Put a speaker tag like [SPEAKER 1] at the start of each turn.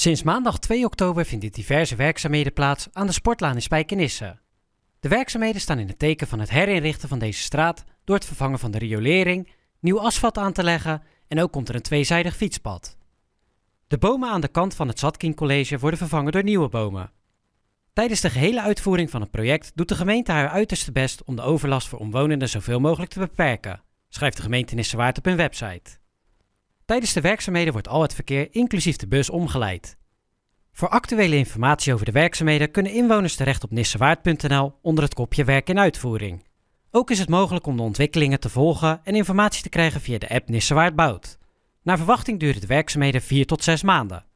[SPEAKER 1] Sinds maandag 2 oktober vinden diverse werkzaamheden plaats aan de sportlaan in Spijkenisse. De werkzaamheden staan in het teken van het herinrichten van deze straat door het vervangen van de riolering, nieuw asfalt aan te leggen en ook komt er een tweezijdig fietspad. De bomen aan de kant van het Zatkin College worden vervangen door nieuwe bomen. Tijdens de gehele uitvoering van het project doet de gemeente haar uiterste best om de overlast voor omwonenden zoveel mogelijk te beperken, schrijft de gemeente Nissewaard op hun website. Tijdens de werkzaamheden wordt al het verkeer, inclusief de bus, omgeleid. Voor actuele informatie over de werkzaamheden kunnen inwoners terecht op nissewaard.nl onder het kopje Werk in uitvoering. Ook is het mogelijk om de ontwikkelingen te volgen en informatie te krijgen via de app Nissewaard Bouwt. Naar verwachting duren de werkzaamheden 4 tot 6 maanden.